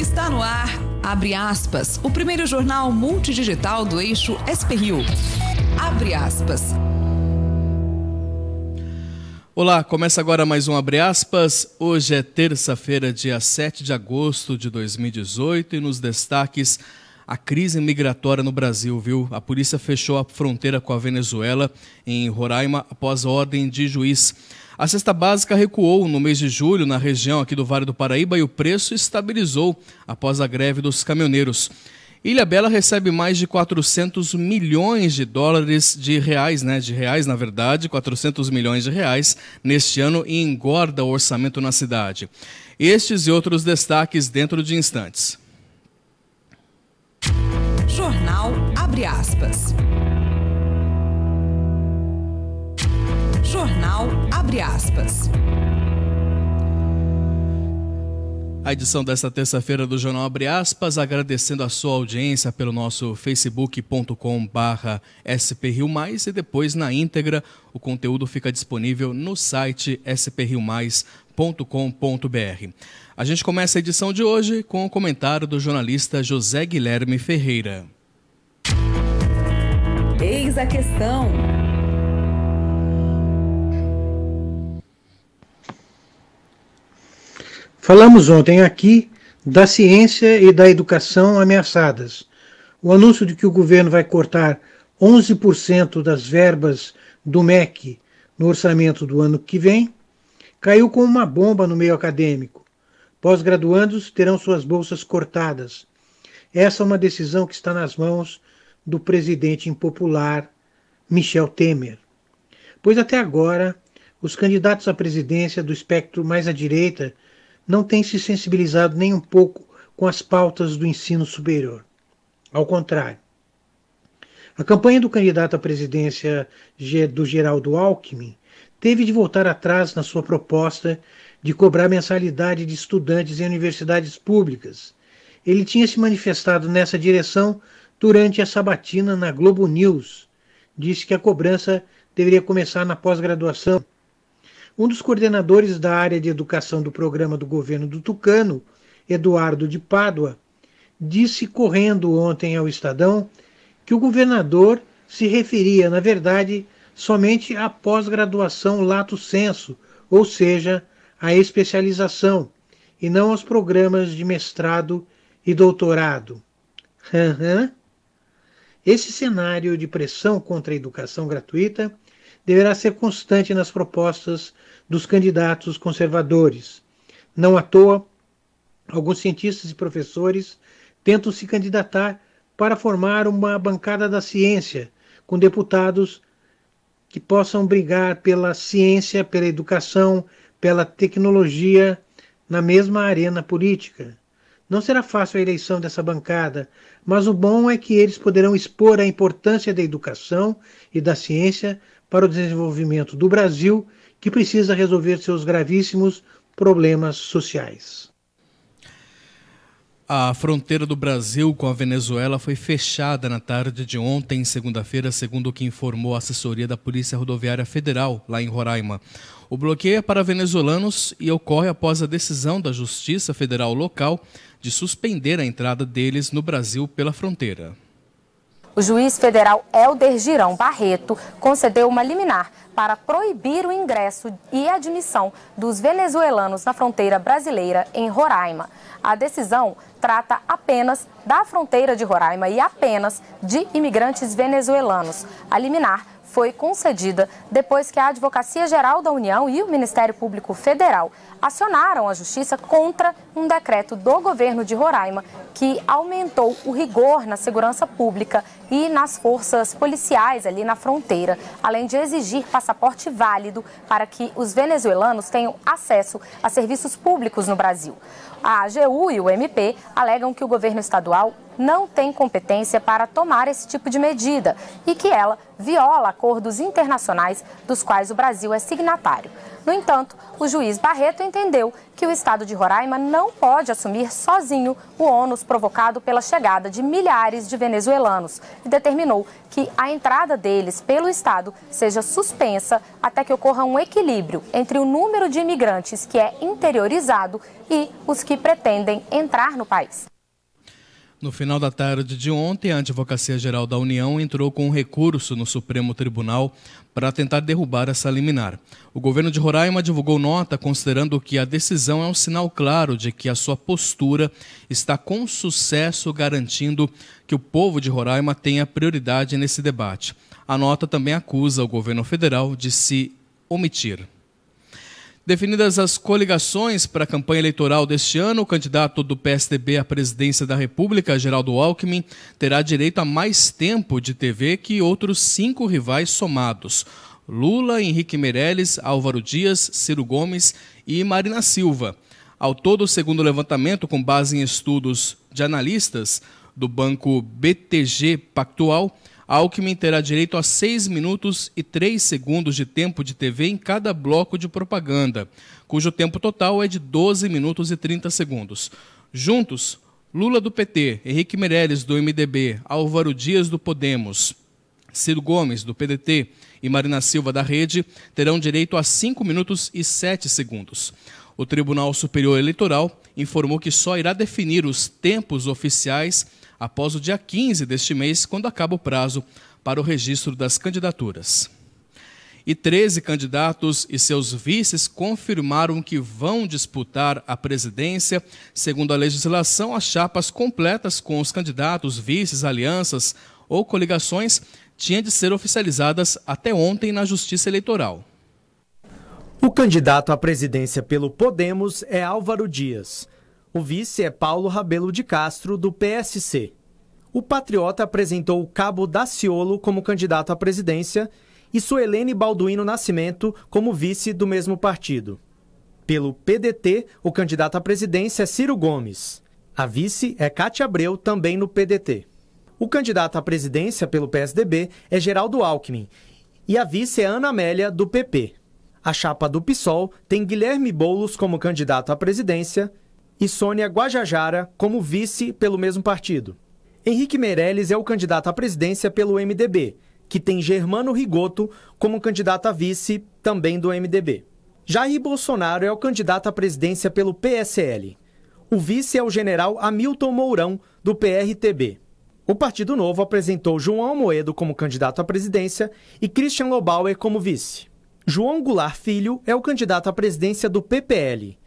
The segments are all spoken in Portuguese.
Está no ar, abre aspas, o primeiro jornal multidigital do eixo SP Rio. Abre aspas. Olá, começa agora mais um Abre Aspas. Hoje é terça-feira, dia 7 de agosto de 2018 e nos destaques a crise migratória no Brasil, viu? A polícia fechou a fronteira com a Venezuela em Roraima após ordem de juiz. A cesta básica recuou no mês de julho na região aqui do Vale do Paraíba e o preço estabilizou após a greve dos caminhoneiros. Ilha Bela recebe mais de 400 milhões de dólares de reais, né? De reais, na verdade, 400 milhões de reais neste ano e engorda o orçamento na cidade. Estes e outros destaques dentro de instantes. Jornal abre aspas. Jornal abre aspas. A edição desta terça-feira do Jornal Abre Aspas, agradecendo a sua audiência pelo nosso facebook.com mais e depois na íntegra o conteúdo fica disponível no site sprilmais.com.br. A gente começa a edição de hoje com o comentário do jornalista José Guilherme Ferreira. Eis a questão. Falamos ontem aqui da ciência e da educação ameaçadas. O anúncio de que o governo vai cortar 11% das verbas do MEC no orçamento do ano que vem caiu como uma bomba no meio acadêmico. Pós-graduandos terão suas bolsas cortadas. Essa é uma decisão que está nas mãos do presidente impopular Michel Temer. Pois até agora, os candidatos à presidência do espectro mais à direita não tem se sensibilizado nem um pouco com as pautas do ensino superior. Ao contrário, a campanha do candidato à presidência do Geraldo Alckmin teve de voltar atrás na sua proposta de cobrar mensalidade de estudantes em universidades públicas. Ele tinha se manifestado nessa direção durante a sabatina na Globo News. Disse que a cobrança deveria começar na pós-graduação um dos coordenadores da área de educação do programa do governo do Tucano, Eduardo de Pádua, disse correndo ontem ao Estadão que o governador se referia, na verdade, somente à pós-graduação lato senso, ou seja, à especialização, e não aos programas de mestrado e doutorado. Esse cenário de pressão contra a educação gratuita deverá ser constante nas propostas dos candidatos conservadores. Não à toa, alguns cientistas e professores tentam se candidatar para formar uma bancada da ciência, com deputados que possam brigar pela ciência, pela educação, pela tecnologia na mesma arena política. Não será fácil a eleição dessa bancada, mas o bom é que eles poderão expor a importância da educação e da ciência para o desenvolvimento do Brasil, que precisa resolver seus gravíssimos problemas sociais. A fronteira do Brasil com a Venezuela foi fechada na tarde de ontem, segunda-feira, segundo o que informou a assessoria da Polícia Rodoviária Federal, lá em Roraima. O bloqueio é para venezuelanos e ocorre após a decisão da Justiça Federal local de suspender a entrada deles no Brasil pela fronteira. O juiz federal Helder Girão Barreto concedeu uma liminar para proibir o ingresso e admissão dos venezuelanos na fronteira brasileira em Roraima. A decisão trata apenas da fronteira de Roraima e apenas de imigrantes venezuelanos. A liminar foi concedida depois que a Advocacia Geral da União e o Ministério Público Federal acionaram a Justiça contra um decreto do governo de Roraima que aumentou o rigor na segurança pública e nas forças policiais ali na fronteira, além de exigir passaporte válido para que os venezuelanos tenham acesso a serviços públicos no Brasil. A AGU e o MP alegam que o governo estadual não tem competência para tomar esse tipo de medida e que ela viola acordos internacionais dos quais o Brasil é signatário. No entanto, o juiz Barreto entendeu que o estado de Roraima não pode assumir sozinho o ônus provocado pela chegada de milhares de venezuelanos e determinou que a entrada deles pelo estado seja suspensa até que ocorra um equilíbrio entre o número de imigrantes que é interiorizado e os que pretendem entrar no país. No final da tarde de ontem, a Advocacia Geral da União entrou com um recurso no Supremo Tribunal para tentar derrubar essa liminar. O governo de Roraima divulgou nota considerando que a decisão é um sinal claro de que a sua postura está com sucesso garantindo que o povo de Roraima tenha prioridade nesse debate. A nota também acusa o governo federal de se omitir. Definidas as coligações para a campanha eleitoral deste ano, o candidato do PSDB à presidência da República, Geraldo Alckmin, terá direito a mais tempo de TV que outros cinco rivais somados. Lula, Henrique Meirelles, Álvaro Dias, Ciro Gomes e Marina Silva. Ao todo, segundo o levantamento, com base em estudos de analistas do banco BTG Pactual, Alckmin terá direito a 6 minutos e 3 segundos de tempo de TV em cada bloco de propaganda, cujo tempo total é de 12 minutos e 30 segundos. Juntos, Lula do PT, Henrique Meirelles do MDB, Álvaro Dias do Podemos, Ciro Gomes do PDT e Marina Silva da Rede terão direito a 5 minutos e 7 segundos. O Tribunal Superior Eleitoral informou que só irá definir os tempos oficiais após o dia 15 deste mês, quando acaba o prazo para o registro das candidaturas. E 13 candidatos e seus vices confirmaram que vão disputar a presidência, segundo a legislação, as chapas completas com os candidatos, vices, alianças ou coligações tinham de ser oficializadas até ontem na Justiça Eleitoral. O candidato à presidência pelo Podemos é Álvaro Dias. O vice é Paulo Rabelo de Castro, do PSC. O Patriota apresentou Cabo Daciolo como candidato à presidência e Suelene Balduino Nascimento como vice do mesmo partido. Pelo PDT, o candidato à presidência é Ciro Gomes. A vice é Cátia Abreu, também no PDT. O candidato à presidência pelo PSDB é Geraldo Alckmin e a vice é Ana Amélia, do PP. A chapa do PSOL tem Guilherme Boulos como candidato à presidência e Sônia Guajajara como vice pelo mesmo partido. Henrique Meirelles é o candidato à presidência pelo MDB, que tem Germano Rigoto como candidato a vice também do MDB. Jair Bolsonaro é o candidato à presidência pelo PSL. O vice é o general Hamilton Mourão, do PRTB. O Partido Novo apresentou João Almoedo como candidato à presidência e Christian Lobauer como vice. João Goulart Filho é o candidato à presidência do PPL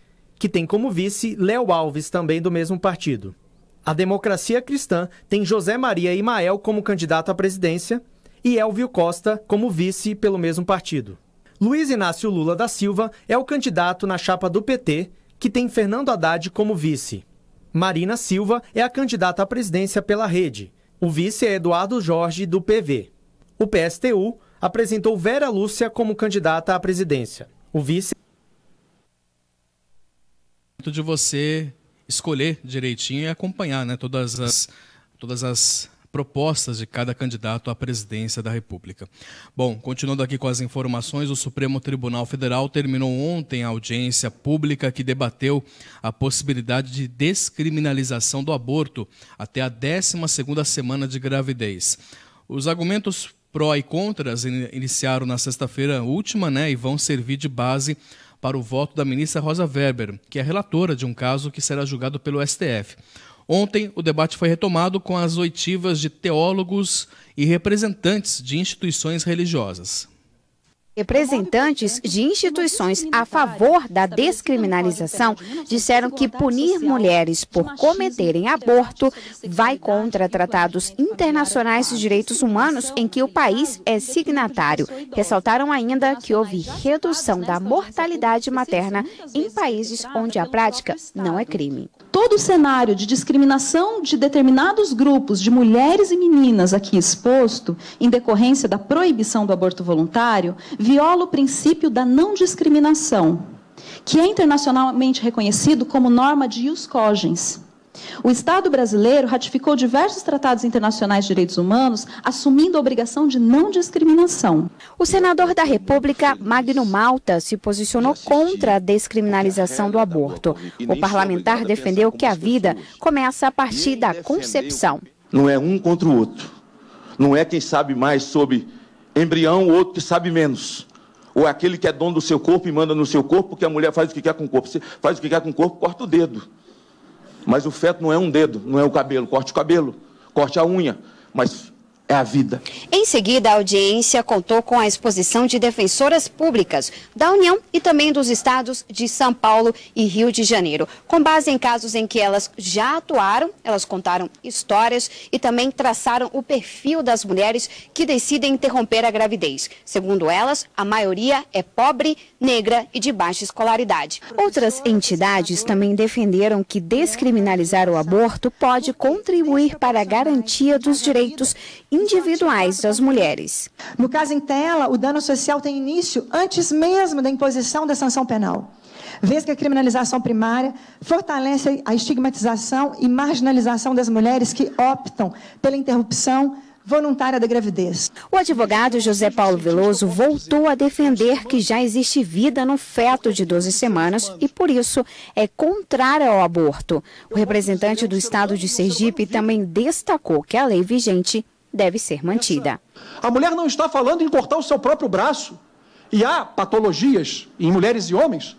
que tem como vice Léo Alves, também do mesmo partido. A Democracia Cristã tem José Maria Imael como candidato à presidência e Elvio Costa como vice pelo mesmo partido. Luiz Inácio Lula da Silva é o candidato na chapa do PT, que tem Fernando Haddad como vice. Marina Silva é a candidata à presidência pela rede. O vice é Eduardo Jorge, do PV. O PSTU apresentou Vera Lúcia como candidata à presidência. O vice de você escolher direitinho e acompanhar né, todas, as, todas as propostas de cada candidato à presidência da República. Bom, continuando aqui com as informações, o Supremo Tribunal Federal terminou ontem a audiência pública que debateu a possibilidade de descriminalização do aborto até a 12ª semana de gravidez. Os argumentos pró e contras iniciaram na sexta-feira última, né, e vão servir de base para o voto da ministra Rosa Weber, que é relatora de um caso que será julgado pelo STF. Ontem, o debate foi retomado com as oitivas de teólogos e representantes de instituições religiosas. Representantes de instituições a favor da descriminalização disseram que punir mulheres por cometerem aborto vai contra tratados internacionais de direitos humanos em que o país é signatário. Ressaltaram ainda que houve redução da mortalidade materna em países onde a prática não é crime todo o cenário de discriminação de determinados grupos de mulheres e meninas aqui exposto, em decorrência da proibição do aborto voluntário, viola o princípio da não discriminação, que é internacionalmente reconhecido como norma de ius cogens. O Estado brasileiro ratificou diversos tratados internacionais de direitos humanos, assumindo a obrigação de não discriminação. O senador da República, Magno Malta, se posicionou contra a descriminalização do aborto. Tá o parlamentar defendeu que a vida começa a partir da concepção. Não é um contra o outro. Não é quem sabe mais sobre embrião, outro que sabe menos. Ou é aquele que é dono do seu corpo e manda no seu corpo, porque a mulher faz o que quer com o corpo. Você faz o que quer com o corpo, corta o dedo. Mas o feto não é um dedo, não é o cabelo. Corte o cabelo, corte a unha. Mas é a vida. Em seguida, a audiência contou com a exposição de defensoras públicas da União e também dos estados de São Paulo e Rio de Janeiro. Com base em casos em que elas já atuaram, elas contaram histórias e também traçaram o perfil das mulheres que decidem interromper a gravidez. Segundo elas, a maioria é pobre, negra e de baixa escolaridade. Outras entidades também defenderam que descriminalizar o aborto pode contribuir para a garantia dos direitos individuais das mulheres. No caso em tela, o dano social tem início antes mesmo da imposição da sanção penal vez que a criminalização primária fortalece a estigmatização e marginalização das mulheres que optam pela interrupção voluntária da gravidez. O advogado José Paulo Veloso voltou a defender que já existe vida no feto de 12 semanas e, por isso, é contrária ao aborto. O representante do estado de Sergipe também destacou que a lei vigente deve ser mantida. A mulher não está falando em cortar o seu próprio braço. E há patologias em mulheres e homens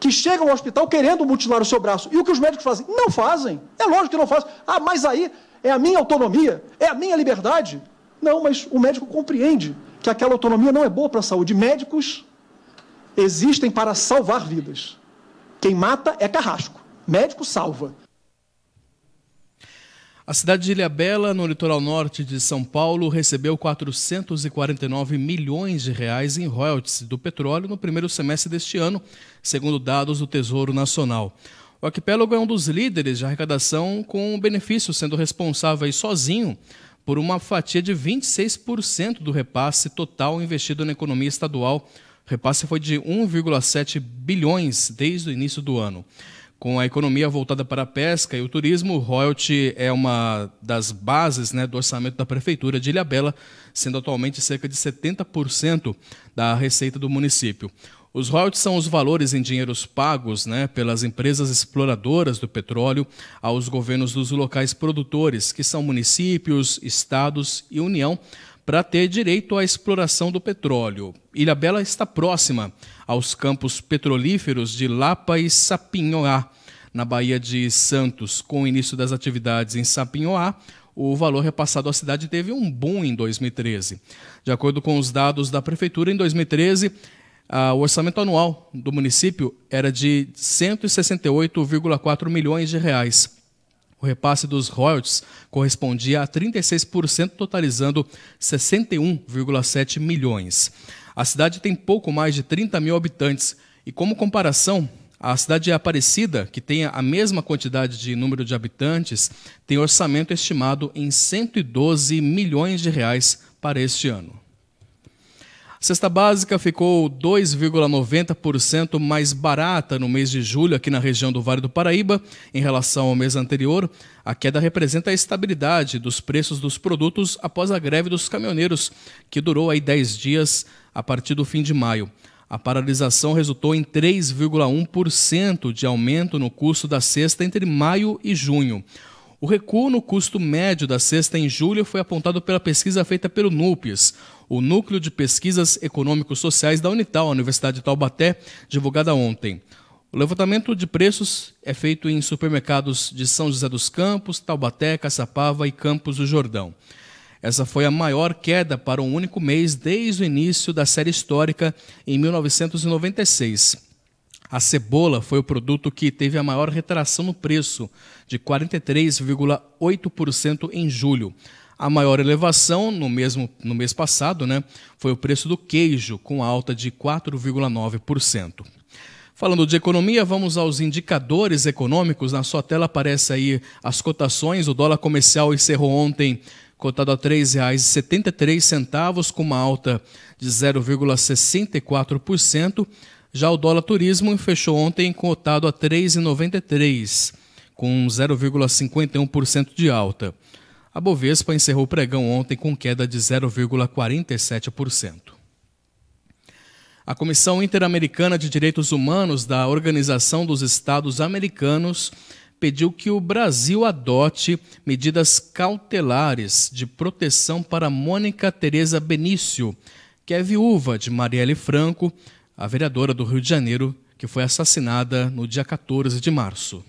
que chegam ao hospital querendo mutilar o seu braço. E o que os médicos fazem? Não fazem. É lógico que não fazem. Ah, mas aí é a minha autonomia, é a minha liberdade. Não, mas o médico compreende que aquela autonomia não é boa para a saúde. Médicos existem para salvar vidas. Quem mata é carrasco. Médico salva. A cidade de Ilhabela, no litoral norte de São Paulo, recebeu 449 milhões de reais em royalties do petróleo no primeiro semestre deste ano, segundo dados do Tesouro Nacional. O arquipélago é um dos líderes de arrecadação com benefício, sendo responsável sozinho por uma fatia de 26% do repasse total investido na economia estadual. O repasse foi de 1,7 bilhões desde o início do ano. Com a economia voltada para a pesca e o turismo, o royalty é uma das bases né, do orçamento da Prefeitura de Ilhabela, sendo atualmente cerca de 70% da receita do município. Os royalties são os valores em dinheiros pagos né, pelas empresas exploradoras do petróleo aos governos dos locais produtores, que são municípios, estados e União, para ter direito à exploração do petróleo. Ilha Bela está próxima aos campos petrolíferos de Lapa e Sapinhoá, na Baía de Santos. Com o início das atividades em Sapinhoá, o valor repassado à cidade teve um boom em 2013. De acordo com os dados da prefeitura, em 2013, o orçamento anual do município era de 168,4 milhões de reais. O repasse dos royalties correspondia a 36%, totalizando 61,7 milhões. A cidade tem pouco mais de 30 mil habitantes e, como comparação, a cidade de Aparecida, que tem a mesma quantidade de número de habitantes, tem orçamento estimado em 112 milhões de reais para este ano. Cesta básica ficou 2,90% mais barata no mês de julho aqui na região do Vale do Paraíba em relação ao mês anterior. A queda representa a estabilidade dos preços dos produtos após a greve dos caminhoneiros, que durou aí 10 dias a partir do fim de maio. A paralisação resultou em 3,1% de aumento no custo da cesta entre maio e junho. O recuo no custo médio da cesta em julho foi apontado pela pesquisa feita pelo NUPES, o Núcleo de Pesquisas Econômicos Sociais da Unital, Universidade de Taubaté, divulgada ontem. O levantamento de preços é feito em supermercados de São José dos Campos, Taubaté, Caçapava e Campos do Jordão. Essa foi a maior queda para um único mês desde o início da série histórica em 1996. A cebola foi o produto que teve a maior retração no preço, de 43,8% em julho. A maior elevação no, mesmo, no mês passado né, foi o preço do queijo, com alta de 4,9%. Falando de economia, vamos aos indicadores econômicos. Na sua tela aparece aí as cotações. O dólar comercial encerrou ontem cotado a R$ 3,73, com uma alta de 0,64%. Já o dólar turismo fechou ontem cotado a 3,93, com 0,51% de alta. A Bovespa encerrou o pregão ontem com queda de 0,47%. A Comissão Interamericana de Direitos Humanos da Organização dos Estados Americanos pediu que o Brasil adote medidas cautelares de proteção para Mônica Teresa Benício, que é viúva de Marielle Franco, a vereadora do Rio de Janeiro, que foi assassinada no dia 14 de março.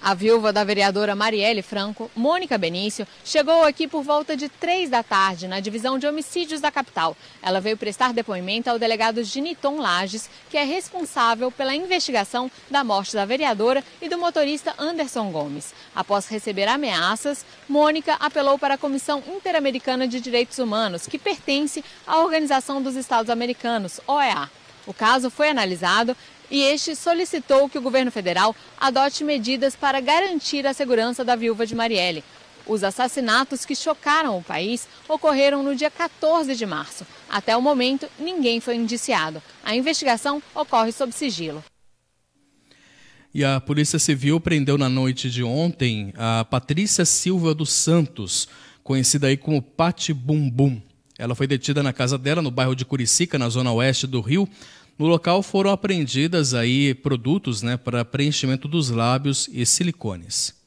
A viúva da vereadora Marielle Franco, Mônica Benício, chegou aqui por volta de três da tarde na divisão de homicídios da capital. Ela veio prestar depoimento ao delegado Giniton Lages, que é responsável pela investigação da morte da vereadora e do motorista Anderson Gomes. Após receber ameaças, Mônica apelou para a Comissão Interamericana de Direitos Humanos, que pertence à Organização dos Estados Americanos, OEA. O caso foi analisado e este solicitou que o governo federal adote medidas para garantir a segurança da viúva de Marielle. Os assassinatos que chocaram o país ocorreram no dia 14 de março. Até o momento, ninguém foi indiciado. A investigação ocorre sob sigilo. E a Polícia Civil prendeu na noite de ontem a Patrícia Silva dos Santos, conhecida aí como Pati Bumbum. Ela foi detida na casa dela, no bairro de Curicica, na zona oeste do Rio, no local foram apreendidas aí produtos né, para preenchimento dos lábios e silicones.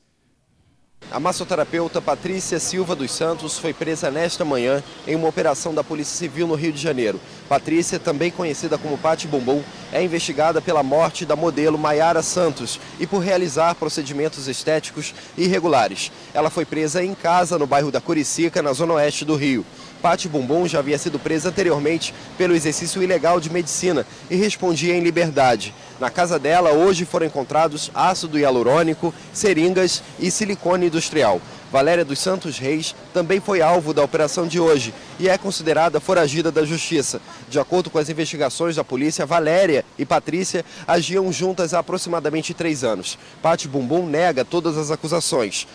A massoterapeuta Patrícia Silva dos Santos foi presa nesta manhã em uma operação da Polícia Civil no Rio de Janeiro. Patrícia, também conhecida como Pati Bumbum, é investigada pela morte da modelo Maiara Santos e por realizar procedimentos estéticos irregulares. Ela foi presa em casa no bairro da Curicica, na zona oeste do Rio. Pati Bumbum já havia sido presa anteriormente pelo exercício ilegal de medicina e respondia em liberdade. Na casa dela, hoje foram encontrados ácido hialurônico, seringas e silicone industrial. Valéria dos Santos Reis também foi alvo da operação de hoje e é considerada foragida da justiça. De acordo com as investigações da polícia, Valéria e Patrícia agiam juntas há aproximadamente três anos. Pati Bumbum nega todas as acusações.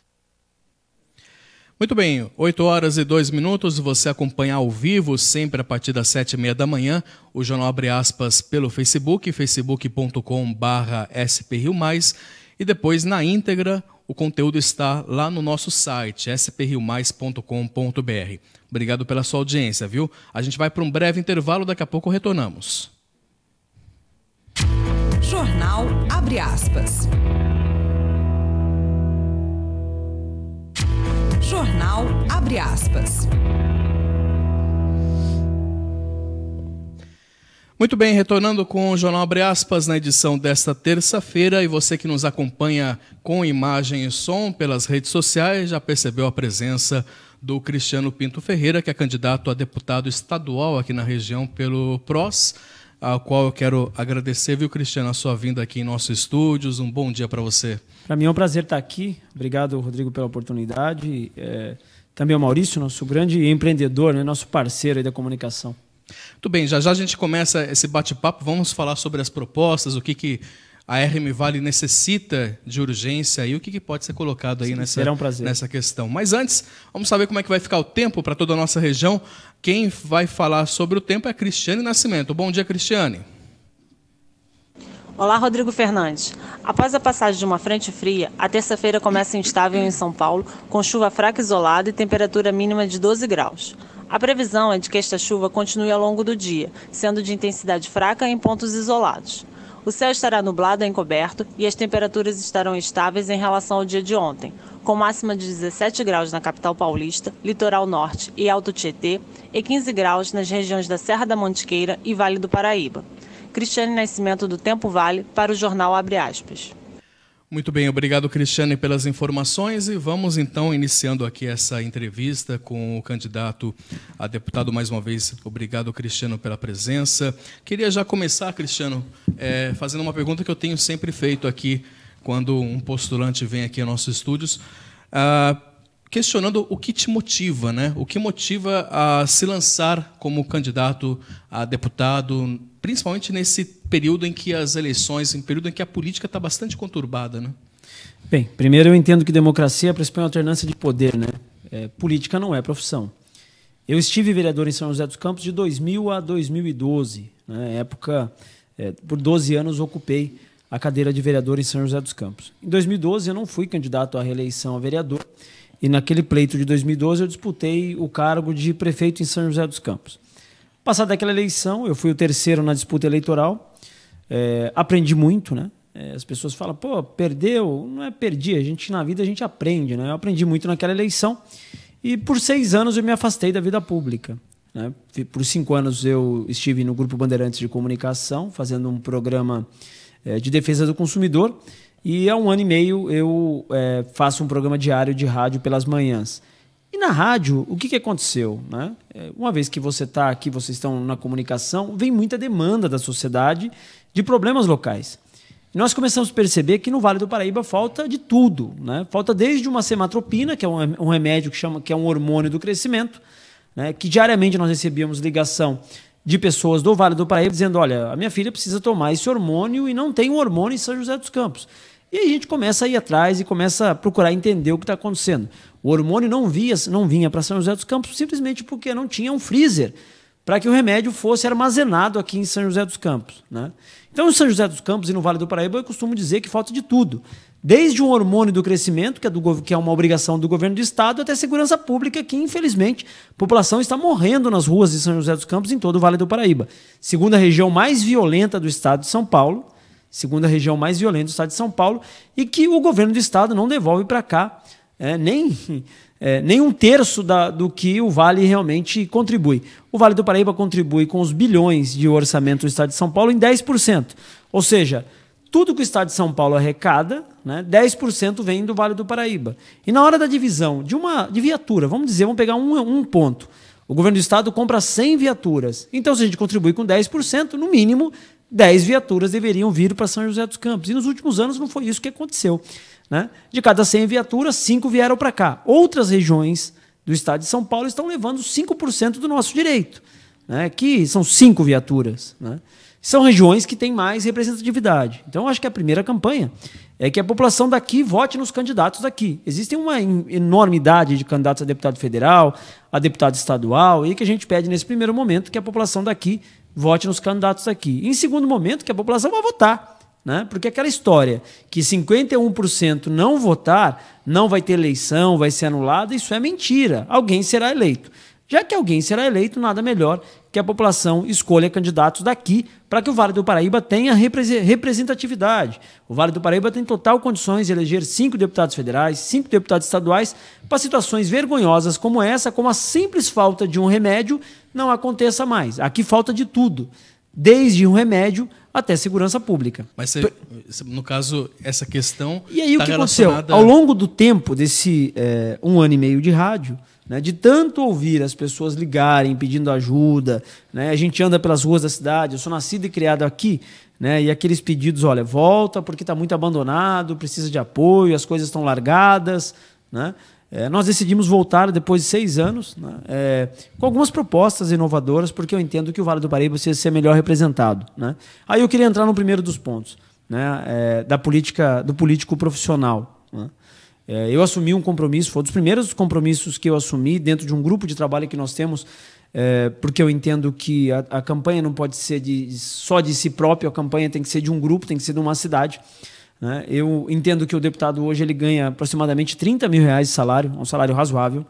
Muito bem, 8 horas e 2 minutos, você acompanha ao vivo, sempre a partir das 7 e meia da manhã, o Jornal Abre Aspas pelo Facebook, facebook.com mais e depois na íntegra o conteúdo está lá no nosso site, sprilmais.com.br. Obrigado pela sua audiência, viu? A gente vai para um breve intervalo, daqui a pouco retornamos. Jornal Abre Aspas. Jornal Abre Aspas. Muito bem, retornando com o Jornal Abre Aspas na edição desta terça-feira. E você que nos acompanha com imagem e som pelas redes sociais já percebeu a presença do Cristiano Pinto Ferreira, que é candidato a deputado estadual aqui na região pelo PROS ao qual eu quero agradecer, viu, Cristiano, a sua vinda aqui em nossos estúdios. Um bom dia para você. Para mim é um prazer estar aqui. Obrigado, Rodrigo, pela oportunidade. É, também ao Maurício, nosso grande empreendedor, né, nosso parceiro da comunicação. Tudo bem, já já a gente começa esse bate-papo. Vamos falar sobre as propostas, o que, que a RM Vale necessita de urgência e o que, que pode ser colocado aí Sim, nessa, um nessa questão. Mas antes, vamos saber como é que vai ficar o tempo para toda a nossa região. Quem vai falar sobre o tempo é Cristiane Nascimento. Bom dia, Cristiane. Olá, Rodrigo Fernandes. Após a passagem de uma frente fria, a terça-feira começa instável em São Paulo, com chuva fraca isolada e temperatura mínima de 12 graus. A previsão é de que esta chuva continue ao longo do dia, sendo de intensidade fraca em pontos isolados. O céu estará nublado e encoberto e as temperaturas estarão estáveis em relação ao dia de ontem, com máxima de 17 graus na capital paulista, litoral norte e alto Tietê, e 15 graus nas regiões da Serra da Mantiqueira e Vale do Paraíba. Cristiane Nascimento do Tempo Vale para o jornal Abre Aspas. Muito bem, obrigado Cristiane pelas informações e vamos então iniciando aqui essa entrevista com o candidato a deputado mais uma vez. Obrigado Cristiano pela presença. Queria já começar, Cristiano, é, fazendo uma pergunta que eu tenho sempre feito aqui quando um postulante vem aqui a nossos estúdios, ah, questionando o que te motiva, né? O que motiva a se lançar como candidato a deputado, principalmente nesse período em que as eleições, em período em que a política está bastante conturbada, né? Bem, primeiro eu entendo que democracia pressupõe alternância de poder, né? É, política não é profissão. Eu estive vereador em São José dos Campos de 2000 a 2012, né? época é, por 12 anos ocupei a cadeira de vereador em São José dos Campos. Em 2012 eu não fui candidato à reeleição a vereador e naquele pleito de 2012 eu disputei o cargo de prefeito em São José dos Campos. Passada aquela eleição, eu fui o terceiro na disputa eleitoral é, aprendi muito, né? É, as pessoas falam, pô, perdeu. Não é perdi, a gente na vida a gente aprende, né? Eu aprendi muito naquela eleição e por seis anos eu me afastei da vida pública. Né? Por cinco anos eu estive no Grupo Bandeirantes de Comunicação, fazendo um programa é, de defesa do consumidor. E há um ano e meio eu é, faço um programa diário de rádio pelas manhãs. E na rádio, o que, que aconteceu? Né? É, uma vez que você está aqui, vocês estão na comunicação, vem muita demanda da sociedade de problemas locais. nós começamos a perceber que no Vale do Paraíba falta de tudo. Né? Falta desde uma sematropina, que é um remédio que, chama, que é um hormônio do crescimento, né? que diariamente nós recebíamos ligação de pessoas do Vale do Paraíba dizendo: olha, a minha filha precisa tomar esse hormônio e não tem o um hormônio em São José dos Campos. E aí a gente começa a ir atrás e começa a procurar entender o que está acontecendo. O hormônio não, via, não vinha para São José dos Campos simplesmente porque não tinha um freezer para que o remédio fosse armazenado aqui em São José dos Campos. Né? Então, em São José dos Campos e no Vale do Paraíba, eu costumo dizer que falta de tudo. Desde um hormônio do crescimento, que é, do, que é uma obrigação do governo do Estado, até segurança pública, que, infelizmente, a população está morrendo nas ruas de São José dos Campos em todo o Vale do Paraíba. Segunda região mais violenta do estado de São Paulo, segunda região mais violenta do estado de São Paulo, e que o governo do estado não devolve para cá é, nem, é, nem um terço da, do que o Vale realmente contribui. O Vale do Paraíba contribui com os bilhões de orçamento do estado de São Paulo em 10%. Ou seja, tudo que o Estado de São Paulo arrecada, né, 10% vem do Vale do Paraíba. E na hora da divisão de uma de viatura, vamos dizer, vamos pegar um, um ponto. O governo do Estado compra 100 viaturas. Então, se a gente contribui com 10%, no mínimo, 10 viaturas deveriam vir para São José dos Campos. E nos últimos anos não foi isso que aconteceu. Né? De cada 100 viaturas, 5 vieram para cá. Outras regiões do estado de São Paulo estão levando 5% do nosso direito, né? que são 5 viaturas. Né? São regiões que têm mais representatividade. Então, acho que a primeira campanha é que a população daqui vote nos candidatos daqui. Existem uma enormidade de candidatos a deputado federal, a deputado estadual, e que a gente pede nesse primeiro momento que a população daqui vote nos candidatos aqui. Em segundo momento, que a população vai votar. Né? Porque aquela história que 51% não votar, não vai ter eleição, vai ser anulada, isso é mentira. Alguém será eleito. Já que alguém será eleito, nada melhor que a população escolha candidatos daqui para que o Vale do Paraíba tenha representatividade. O Vale do Paraíba tem total condições de eleger cinco deputados federais, cinco deputados estaduais, para situações vergonhosas como essa, como a simples falta de um remédio, não aconteça mais. Aqui falta de tudo, desde um remédio até segurança pública. Mas cê, no caso essa questão e aí tá o que aconteceu? Ao longo do tempo desse é, um ano e meio de rádio né? De tanto ouvir as pessoas ligarem, pedindo ajuda, né? a gente anda pelas ruas da cidade, eu sou nascido e criado aqui, né? E aqueles pedidos, olha, volta porque está muito abandonado, precisa de apoio, as coisas estão largadas, né? É, nós decidimos voltar depois de seis anos, né? é, com algumas propostas inovadoras, porque eu entendo que o Vale do Paraíba precisa ser melhor representado. Né? Aí eu queria entrar no primeiro dos pontos, né? É, da política, do político profissional. Né? É, eu assumi um compromisso, foi um dos primeiros compromissos que eu assumi dentro de um grupo de trabalho que nós temos, é, porque eu entendo que a, a campanha não pode ser de, só de si próprio, a campanha tem que ser de um grupo, tem que ser de uma cidade. Né? Eu entendo que o deputado hoje ele ganha aproximadamente 30 mil reais de salário, um salário razoável.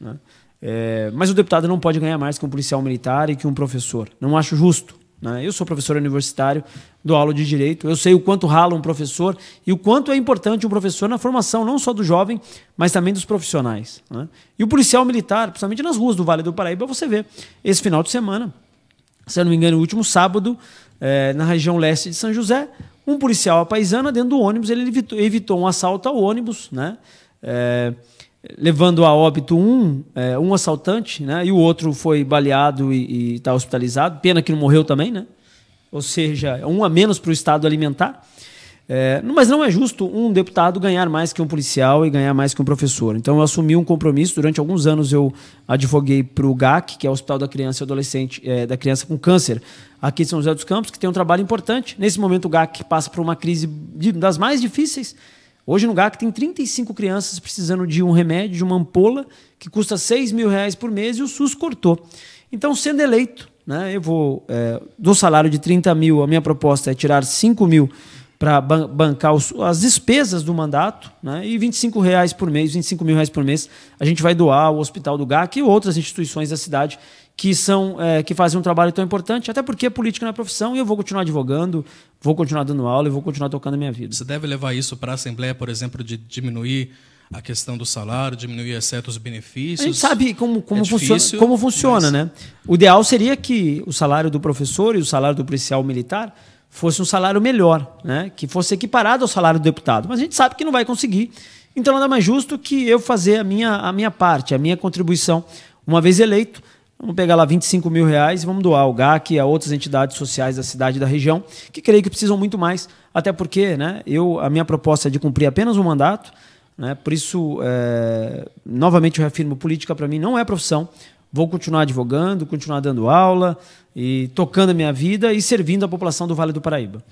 Né? É, mas o deputado não pode ganhar mais que um policial militar e que um professor. Não acho justo. Né? Eu sou professor universitário, dou aula de direito, eu sei o quanto rala um professor e o quanto é importante um professor na formação não só do jovem, mas também dos profissionais. Né? E o policial militar, principalmente nas ruas do Vale do Paraíba, você vê. Esse final de semana, se eu não me engano, o último sábado, eh, na região leste de São José, um policial à paisana, dentro do ônibus, ele evitou, um assalto ao ônibus, né? Eh, levando a óbito um, é, um assaltante, né? E o outro foi baleado e está hospitalizado. Pena que não morreu também, né? Ou seja, é um a menos para o Estado alimentar. É, mas não é justo um deputado ganhar mais que um policial e ganhar mais que um professor. Então eu assumi um compromisso. Durante alguns anos eu advoguei para o GAC, que é o Hospital da Criança e Adolescente é, da Criança com Câncer, aqui em São José dos Campos, que tem um trabalho importante. Nesse momento o GAC passa por uma crise de, das mais difíceis Hoje no GAC tem 35 crianças precisando de um remédio, de uma ampola, que custa 6 mil reais por mês e o SUS cortou. Então, sendo eleito, né, eu vou é, do salário de 30 mil, a minha proposta é tirar 5 mil para ban bancar os, as despesas do mandato, né, e 25 reais por mês, 25 mil reais por mês, a gente vai doar ao Hospital do GAC e outras instituições da cidade que são é, que fazem um trabalho tão importante, até porque política não é profissão e eu vou continuar advogando, vou continuar dando aula e vou continuar tocando a minha vida. Você deve levar isso para a Assembleia, por exemplo, de diminuir a questão do salário, diminuir exceto os benefícios. A gente sabe como, como é funciona, difícil, como funciona mas... né? O ideal seria que o salário do professor e o salário do policial militar fosse um salário melhor, né? que fosse equiparado ao salário do deputado. Mas a gente sabe que não vai conseguir. Então nada mais justo que eu fazer a minha, a minha parte, a minha contribuição, uma vez eleito, Vamos pegar lá 25 mil reais e vamos doar ao GAC e a outras entidades sociais da cidade e da região, que creio que precisam muito mais, até porque né, eu, a minha proposta é de cumprir apenas um mandato, né, por isso, é, novamente eu reafirmo, política para mim não é profissão, vou continuar advogando, continuar dando aula e tocando a minha vida e servindo a população do Vale do Paraíba.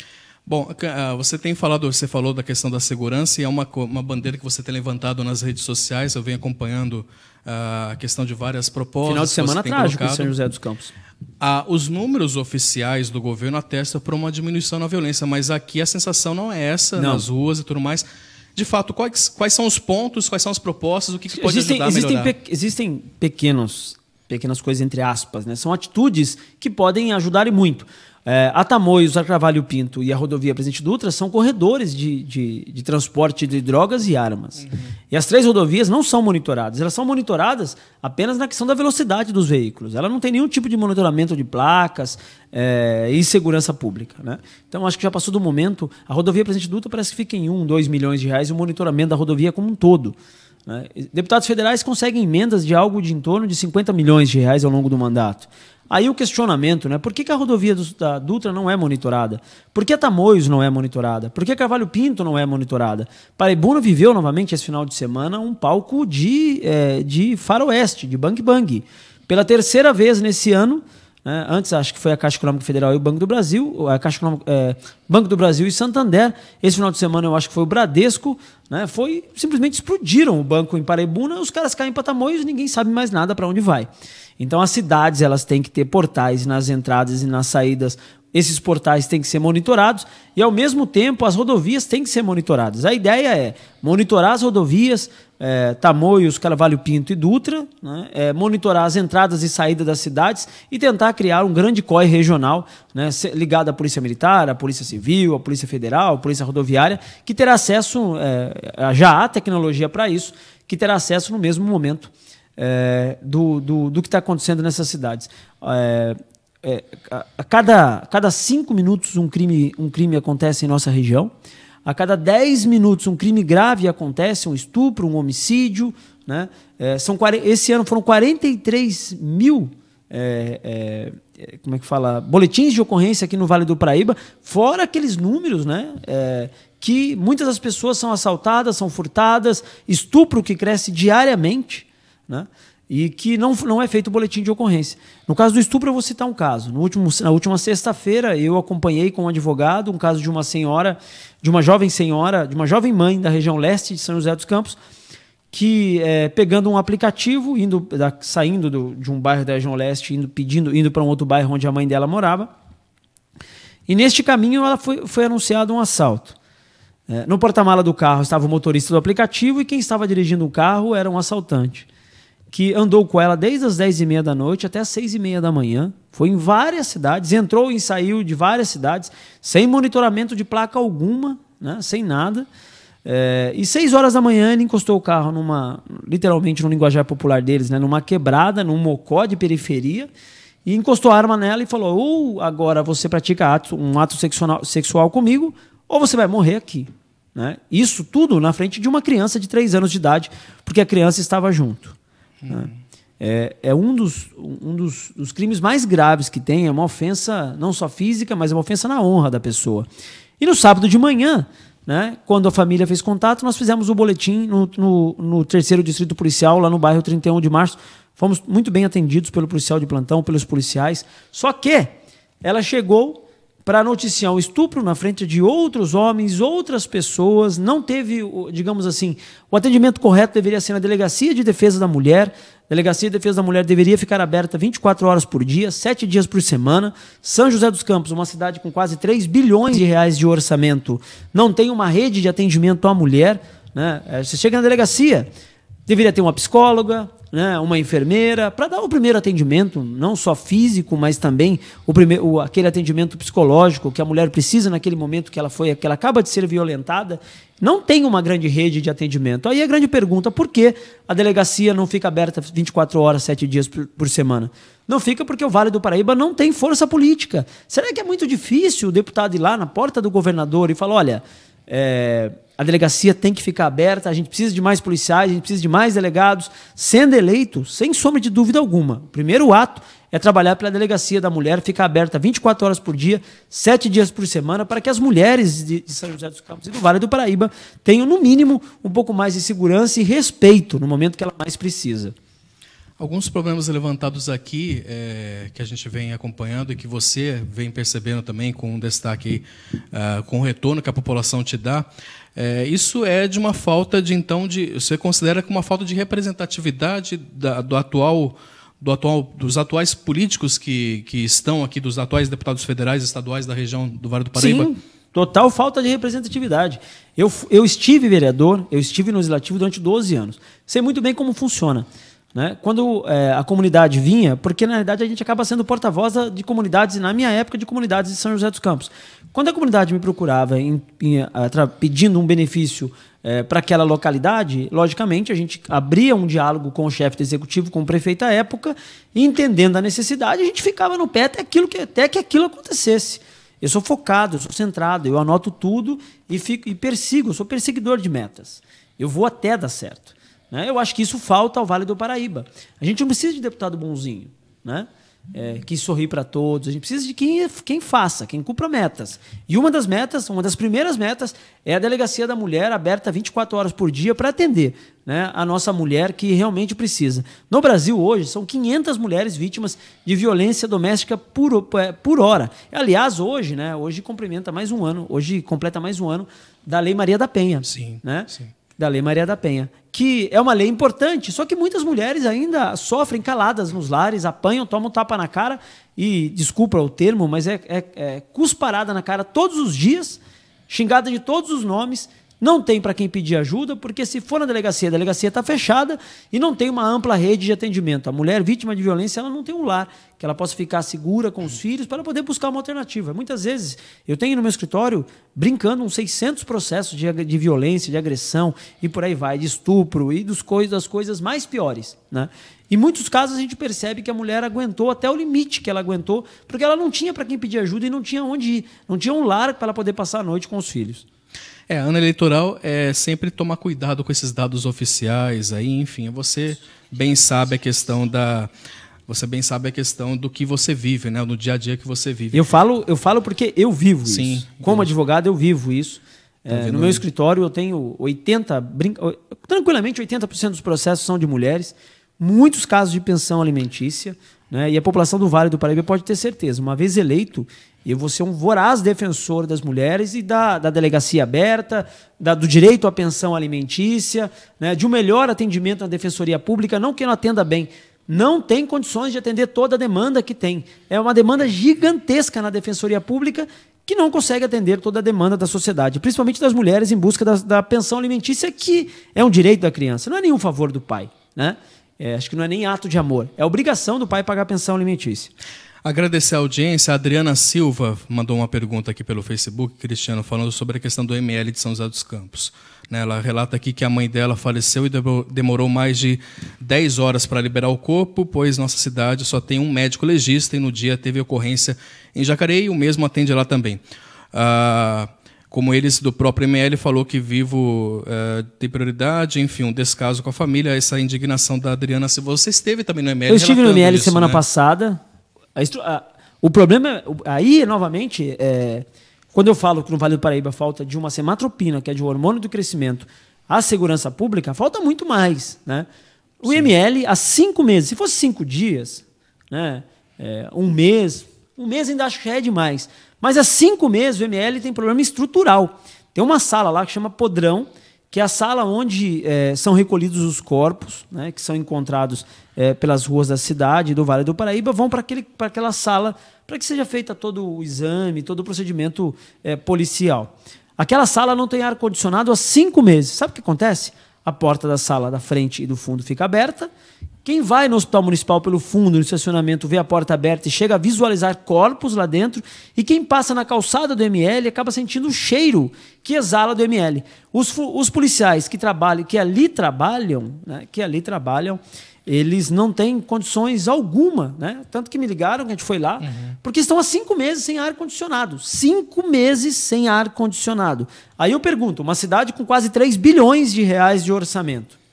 Bom, ah, você tem falado, você falou da questão da segurança e é uma, uma bandeira que você tem levantado nas redes sociais. Eu venho acompanhando ah, a questão de várias propostas. Final de semana trágico em São José dos Campos. Ah, os números oficiais do governo atestam para uma diminuição na violência, mas aqui a sensação não é essa não. nas ruas e tudo mais. De fato, quais, quais são os pontos, quais são as propostas, o que, que pode existem, ajudar a melhorar? Existem, pe existem pequenos pequenas coisas entre aspas, né? São atitudes que podem ajudar e muito. É, a Tamoios, a Carvalho Pinto e a rodovia Presidente Dutra são corredores de, de, de transporte de drogas e armas. Uhum. E as três rodovias não são monitoradas. Elas são monitoradas apenas na questão da velocidade dos veículos. Ela não tem nenhum tipo de monitoramento de placas é, e segurança pública. Né? Então, acho que já passou do momento. A rodovia Presidente Dutra parece que fica em 1, um, 2 milhões de reais o monitoramento da rodovia como um todo. Né? Deputados federais conseguem emendas de algo de em torno de 50 milhões de reais ao longo do mandato. Aí o questionamento, né? Por que, que a rodovia do, da Dutra não é monitorada? Por que a Tamoios não é monitorada? Por que Carvalho Pinto não é monitorada? Paraibuna viveu novamente esse final de semana um palco de, é, de faroeste, de bang bang. Pela terceira vez nesse ano, né? antes acho que foi a Caixa Econômica Federal e o Banco do Brasil, a Caixa Econômica, é, Banco do Brasil e Santander. Esse final de semana eu acho que foi o Bradesco, né? Foi simplesmente explodiram o banco em Paraibuna, os caras caem para Tamoios, ninguém sabe mais nada para onde vai. Então as cidades elas têm que ter portais nas entradas e nas saídas. Esses portais têm que ser monitorados e ao mesmo tempo as rodovias têm que ser monitoradas. A ideia é monitorar as rodovias, é, Tamoios, Carvalho Pinto e Dutra, né, é, monitorar as entradas e saídas das cidades e tentar criar um grande COI regional né, ligado à Polícia Militar, à Polícia Civil, à Polícia Federal, à Polícia Rodoviária, que terá acesso, é, já há tecnologia para isso, que terá acesso no mesmo momento é, do, do, do, que está acontecendo nessas cidades. É, é, a, a, cada, a cada cinco minutos um crime, um crime acontece em nossa região. A cada dez minutos um crime grave acontece, um estupro, um homicídio. Né? É, são, esse ano foram 43 mil é, é, é, como é que fala, boletins de ocorrência aqui no Vale do Paraíba, fora aqueles números, né? É, que muitas das pessoas são assaltadas, são furtadas, estupro que cresce diariamente né? e que não, não é feito o boletim de ocorrência. No caso do estupro, eu vou citar um caso. No último, na última sexta-feira, eu acompanhei com um advogado um caso de uma senhora, de uma jovem senhora, de uma jovem mãe da região leste de São José dos Campos, que é, pegando um aplicativo, indo da, saindo do, de um bairro da região leste, indo, pedindo, indo para um outro bairro onde a mãe dela morava. E neste caminho ela foi, foi anunciado um assalto. É, no porta-mala do carro estava o motorista do aplicativo e quem estava dirigindo o carro era um assaltante que andou com ela desde as 10 e meia da noite até as 6 e meia da manhã. Foi em várias cidades, entrou e saiu de várias cidades, sem monitoramento de placa alguma, né? sem nada. É, e 6 horas da manhã ele encostou o carro numa, literalmente no linguajar popular deles, né? numa quebrada, num mocó de periferia, e encostou a arma nela e falou: ou agora você pratica ato, um ato sexual, sexual comigo, ou você vai morrer aqui. Né? Isso tudo na frente de uma criança de 3 anos de idade, porque a criança estava junto. Uhum. Né? É, é, um, dos, um dos, dos, crimes mais graves que tem, é uma ofensa não só física, mas é uma ofensa na honra da pessoa. E no sábado de manhã, né, quando a família fez contato, nós fizemos o boletim no, no, no terceiro distrito policial, lá no bairro 31 de março. Fomos muito bem atendidos pelo policial de plantão, pelos policiais. Só que ela chegou para noticiar o estupro na frente de outros homens, outras pessoas, não teve, digamos assim, o atendimento correto deveria ser na Delegacia de Defesa da Mulher. A Delegacia de Defesa da Mulher deveria ficar aberta 24 horas por dia, 7 dias por semana. São José dos Campos, uma cidade com quase 3 bilhões de reais de orçamento, não tem uma rede de atendimento à mulher. Né? É, você chega na delegacia, deveria ter uma psicóloga, né, uma enfermeira, para dar o primeiro atendimento, não só físico, mas também o primeiro, aquele atendimento psicológico que a mulher precisa naquele momento que ela foi, que ela acaba de ser violentada, não tem uma grande rede de atendimento. Aí a grande pergunta, por que a delegacia não fica aberta 24 horas, 7 dias por, por semana? Não fica porque o Vale do Paraíba não tem força política. Será que é muito difícil o deputado ir lá na porta do governador e falar, olha, é, a delegacia tem que ficar aberta, a gente precisa de mais policiais, a gente precisa de mais delegados. Sendo eleito, sem sombra de dúvida alguma, o primeiro ato é trabalhar pela delegacia da mulher, ficar aberta 24 horas por dia, 7 dias por semana, para que as mulheres de, São José dos Campos e do Vale do Paraíba tenham, no mínimo, um pouco mais de segurança e respeito no momento que ela mais precisa. Alguns problemas levantados aqui é, que a gente vem acompanhando e que você vem percebendo também com um destaque, aí, uh, com o retorno que a população te dá, é, isso é de uma falta de então de você considera que uma falta de representatividade da, do atual do atual, dos atuais políticos que, que estão aqui, dos atuais deputados federais estaduais da região do Vale do Paraíba? Sim, total falta de representatividade. Eu, eu estive vereador, eu estive no legislativo durante 12 anos. Sei muito bem como funciona. Né? Quando é, a comunidade vinha, porque na verdade a gente acaba sendo porta-voz de comunidades, na minha época, de comunidades de São José dos Campos. Quando a comunidade me procurava em, em, pedindo um benefício é, para aquela localidade, logicamente a gente abria um diálogo com o chefe executivo, com o prefeito à época, e entendendo a necessidade, a gente ficava no pé até, aquilo que, até que aquilo acontecesse. Eu sou focado, eu sou centrado, eu anoto tudo e, fico, e persigo, eu sou perseguidor de metas. Eu vou até dar certo. Né? Eu acho que isso falta ao Vale do Paraíba. A gente não precisa de deputado bonzinho, né? É, que sorri para todos. A gente precisa de quem, quem faça, quem cumpra metas. E uma das metas, uma das primeiras metas, é a delegacia da mulher aberta 24 horas por dia para atender né, a nossa mulher que realmente precisa. No Brasil, hoje, são 500 mulheres vítimas de violência doméstica por, é, por hora. Aliás, hoje, né, hoje cumprimenta mais um ano, hoje completa mais um ano da Lei Maria da Penha. Sim. Né? sim da Lei Maria da Penha, que é uma lei importante, só que muitas mulheres ainda sofrem caladas nos lares, apanham, tomam tapa na cara e, desculpa o termo, mas é, é, é cusparada na cara todos os dias, xingada de todos os nomes, não tem para quem pedir ajuda, porque se for na delegacia, a delegacia está fechada e não tem uma ampla rede de atendimento. A mulher vítima de violência ela não tem um lar que ela possa ficar segura com os filhos para poder buscar uma alternativa. Muitas vezes eu tenho no meu escritório, brincando, uns 600 processos de, de violência, de agressão e por aí vai, de estupro e dos coisas, das coisas mais piores. Né? Em muitos casos a gente percebe que a mulher aguentou até o limite que ela aguentou, porque ela não tinha para quem pedir ajuda e não tinha onde ir, não tinha um lar para ela poder passar a noite com os filhos. É, ano eleitoral é sempre tomar cuidado com esses dados oficiais aí, enfim, você bem sabe a questão da você bem sabe a questão do que você vive, né, no dia a dia que você vive. Eu falo, eu falo porque eu vivo Sim, isso. Como advogado eu vivo isso. Tá é, no meu escritório eu tenho 80, brinca, tranquilamente 80% dos processos são de mulheres muitos casos de pensão alimentícia, né? e a população do Vale do Paraíba pode ter certeza, uma vez eleito, eu vou ser um voraz defensor das mulheres e da, da delegacia aberta, da, do direito à pensão alimentícia, né? de um melhor atendimento na defensoria pública, não que não atenda bem, não tem condições de atender toda a demanda que tem. É uma demanda gigantesca na defensoria pública que não consegue atender toda a demanda da sociedade, principalmente das mulheres em busca da, da pensão alimentícia, que é um direito da criança, não é nenhum favor do pai. Né? É, acho que não é nem ato de amor. É obrigação do pai pagar a pensão alimentícia. Agradecer a audiência. A Adriana Silva mandou uma pergunta aqui pelo Facebook, Cristiano, falando sobre a questão do ML de São José dos Campos. Né? Ela relata aqui que a mãe dela faleceu e demorou mais de 10 horas para liberar o corpo, pois nossa cidade só tem um médico legista e no dia teve ocorrência em Jacareí e o mesmo atende lá também. Ah, como eles do próprio ML falou que vivo uh, tem prioridade, enfim, um descaso com a família, essa indignação da Adriana, se você esteve também no ML. Eu estive no ML isso, semana né? passada. A a, o problema é, aí, novamente, é, quando eu falo que no Vale do Paraíba falta de uma sematropina, que é de um hormônio do crescimento, à segurança pública, falta muito mais, né? O Sim. ML há cinco meses, se fosse cinco dias, né? É, um mês, um mês ainda acho que é demais. Mas há cinco meses o ML tem problema estrutural. Tem uma sala lá que chama Podrão, que é a sala onde é, são recolhidos os corpos, né, que são encontrados é, pelas ruas da cidade, do Vale do Paraíba, vão para aquela sala para que seja feita todo o exame, todo o procedimento é, policial. Aquela sala não tem ar-condicionado há cinco meses. Sabe o que acontece? A porta da sala da frente e do fundo fica aberta quem vai no hospital municipal pelo fundo, no estacionamento, vê a porta aberta e chega a visualizar corpos lá dentro, e quem passa na calçada do ML acaba sentindo o cheiro que exala do ML. Os, os policiais que trabalham, que ali trabalham, né, que ali trabalham, eles não têm condições alguma, né? Tanto que me ligaram, que a gente foi lá, uhum. porque estão há cinco meses sem ar-condicionado. Cinco meses sem ar-condicionado. Aí eu pergunto: uma cidade com quase 3 bilhões de reais de orçamento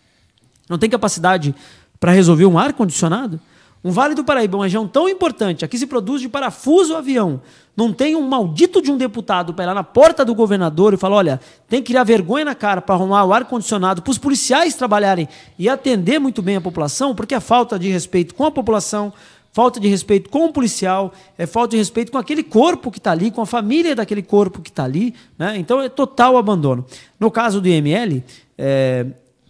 não tem capacidade para resolver um ar-condicionado? Um Vale do Paraíba, uma região tão importante, aqui se produz de parafuso o avião. Não tem um maldito de um deputado para ir lá na porta do governador e falar: olha, tem que criar vergonha na cara para arrumar o ar-condicionado, para os policiais trabalharem e atender muito bem a população, porque a é falta de respeito com a população, falta de respeito com o policial, é falta de respeito com aquele corpo que está ali, com a família daquele corpo que está ali. Né? Então é total abandono. No caso do IML, é,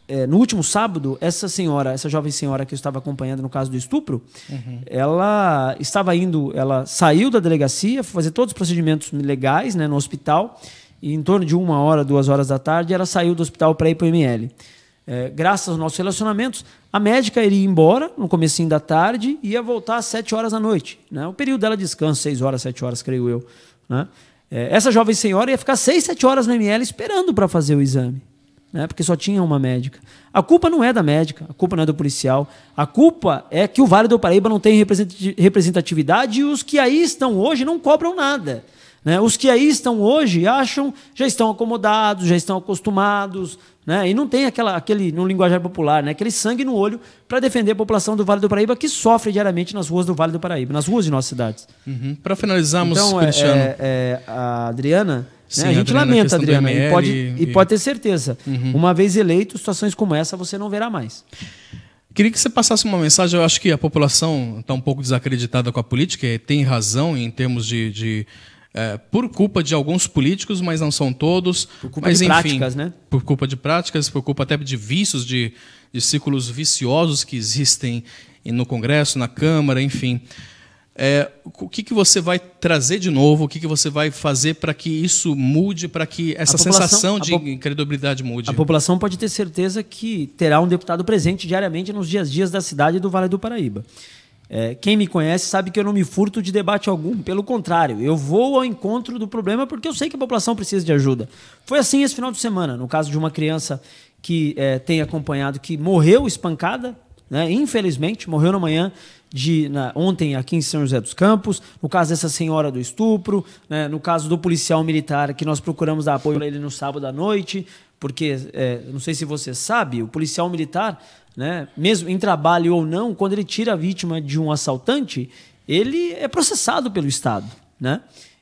é, no último sábado, essa senhora, essa jovem senhora que eu estava acompanhando no caso do estupro, uhum. ela estava indo, ela saiu da delegacia, foi fazer todos os procedimentos legais né, no hospital, e em torno de uma hora, duas horas da tarde, ela saiu do hospital para ir para o ML. É, graças aos nossos relacionamentos, a médica iria embora no comecinho da tarde e ia voltar às sete horas da noite. Né? O período dela de descanso, seis horas, sete horas, creio eu. Né? É, essa jovem senhora ia ficar seis, sete horas no ML esperando para fazer o exame né? porque só tinha uma médica. A culpa não é da médica, a culpa não é do policial. A culpa é que o Vale do Paraíba não tem representatividade e os que aí estão hoje não cobram nada. Né? Os que aí estão hoje acham, já estão acomodados, já estão acostumados, né? e não tem aquela, aquele, no linguajar popular, né? aquele sangue no olho para defender a população do Vale do Paraíba que sofre diariamente nas ruas do Vale do Paraíba, nas ruas de nossas cidades. Uhum. Para finalizarmos, então, é, é, é, a Adriana Sim, né? A gente Adriana, lamenta, Adriano, ML, e, pode, e... e pode ter certeza. Uhum. Uma vez eleito, situações como essa você não verá mais. Queria que você passasse uma mensagem. Eu acho que a população está um pouco desacreditada com a política, tem razão em termos de, de é, por culpa de alguns políticos, mas não são todos. Por culpa mas, de enfim, práticas, né? Por culpa de práticas, por culpa até de vícios, de, de círculos viciosos que existem no Congresso, na Câmara, enfim. É, o que, que você vai trazer de novo? O que, que você vai fazer para que isso mude, para que essa sensação de incredibilidade mude? A população pode ter certeza que terá um deputado presente diariamente nos dias dias da cidade do Vale do Paraíba. É, quem me conhece sabe que eu não me furto de debate algum, pelo contrário, eu vou ao encontro do problema porque eu sei que a população precisa de ajuda. Foi assim esse final de semana, no caso de uma criança que é, tem acompanhado que morreu espancada né? Infelizmente, morreu na manhã de na, ontem aqui em São José dos Campos, no caso dessa senhora do estupro, né, no caso do policial militar que nós procuramos dar apoio para ele no sábado à noite, porque é, não sei se você sabe, o policial militar, né, mesmo em trabalho ou não, quando ele tira a vítima de um assaltante, ele é processado pelo Estado, né?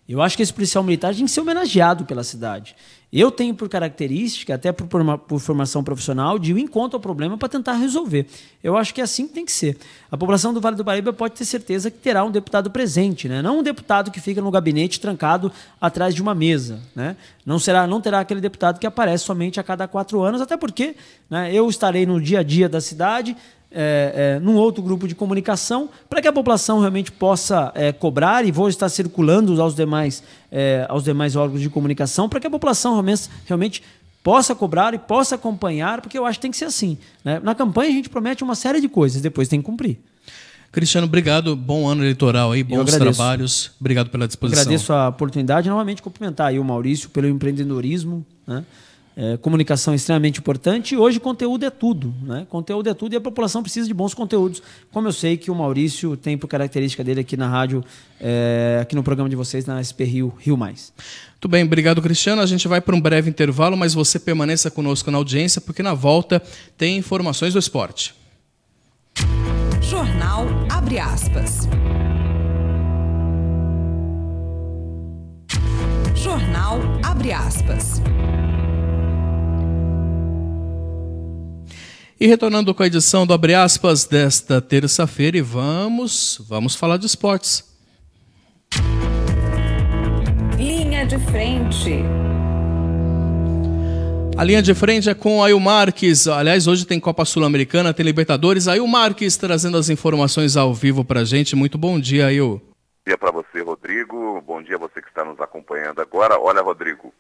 Eu acho que esse policial militar tem que ser homenageado pela cidade. Eu tenho por característica, até por, por formação profissional, de ir encontro ao problema para tentar resolver. Eu acho que é assim que tem que ser. A população do Vale do Paraíba pode ter certeza que terá um deputado presente, né? não um deputado que fica no gabinete trancado atrás de uma mesa. Né? Não, será, não terá aquele deputado que aparece somente a cada quatro anos, até porque né, eu estarei no dia a dia da cidade, é, é, num outro grupo de comunicação, para que a população realmente possa é, cobrar e vou estar circulando aos demais, é, aos demais órgãos de comunicação, para que a população realmente, realmente possa cobrar e possa acompanhar, porque eu acho que tem que ser assim. Né? Na campanha a gente promete uma série de coisas, depois tem que cumprir. Cristiano, obrigado. Bom ano eleitoral aí, bons trabalhos. Obrigado pela disposição. Agradeço a oportunidade novamente cumprimentar aí o Maurício pelo empreendedorismo. Né? É, comunicação é extremamente importante. E hoje, conteúdo é tudo. Né? Conteúdo é tudo e a população precisa de bons conteúdos. Como eu sei que o Maurício tem por característica dele aqui na rádio, é, aqui no programa de vocês, na SP Rio, Rio Mais. Muito bem, obrigado, Cristiano. A gente vai para um breve intervalo, mas você permaneça conosco na audiência, porque na volta tem informações do esporte. Jornal Abre Aspas. Jornal Abre Aspas. E retornando com a edição do Abre Aspas desta terça-feira e vamos, vamos falar de esportes. Linha de frente. A linha de frente é com Ail Marques. Aliás, hoje tem Copa Sul-Americana, tem Libertadores. Ail Marques trazendo as informações ao vivo para a gente. Muito bom dia, Ail. Bom dia para você, Rodrigo. Bom dia a você que está nos acompanhando agora. Olha, Rodrigo,